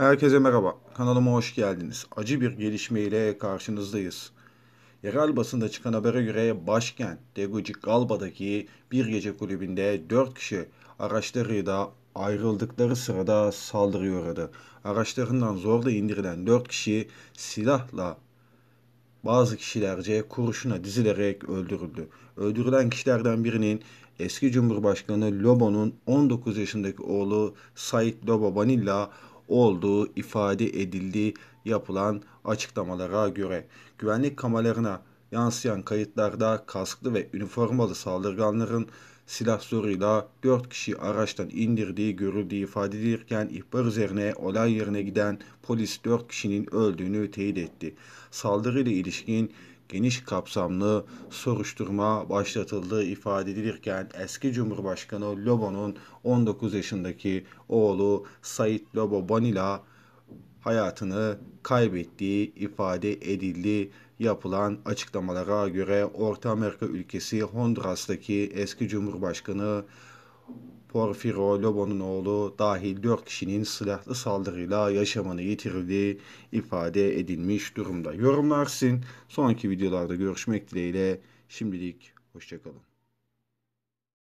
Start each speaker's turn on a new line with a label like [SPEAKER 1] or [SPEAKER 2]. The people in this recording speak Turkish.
[SPEAKER 1] Herkese merhaba, kanalıma hoş geldiniz. Acı bir gelişmeyle karşınızdayız. Yerel basında çıkan habere göre başkent Deguci Galba'daki bir gece kulübünde 4 kişi araçlarıyla ayrıldıkları sırada saldırıya uğradı. Araçlarından zorla indirilen 4 kişi silahla bazı kişilerce kurşuna dizilerek öldürüldü. Öldürülen kişilerden birinin eski Cumhurbaşkanı Lobo'nun 19 yaşındaki oğlu Said Lobo Vanilla olduğu ifade edildiği yapılan açıklamalara göre güvenlik kameralarına yansıyan kayıtlarda kasklı ve üniformalı saldırganların silah zoruyla 4 kişi araçtan indirdiği görüldüğü ifade edilirken ihbar üzerine olay yerine giden polis 4 kişinin öldüğünü teyit etti. Saldırıyla ilişkin geniş kapsamlı soruşturma başlatıldığı ifade edilirken eski Cumhurbaşkanı Lobo'nun 19 yaşındaki oğlu Sayit Lobo Banila hayatını kaybettiği ifade edildi. Yapılan açıklamalara göre Orta Amerika ülkesi Honduras'taki eski Cumhurbaşkanı Porfiro Lobo'nun oğlu dahil 4 kişinin silahlı saldırıyla yaşamını yitirdiği ifade edilmiş durumda. Yorumlarsın. Sonraki videolarda görüşmek dileğiyle. Şimdilik hoşçakalın.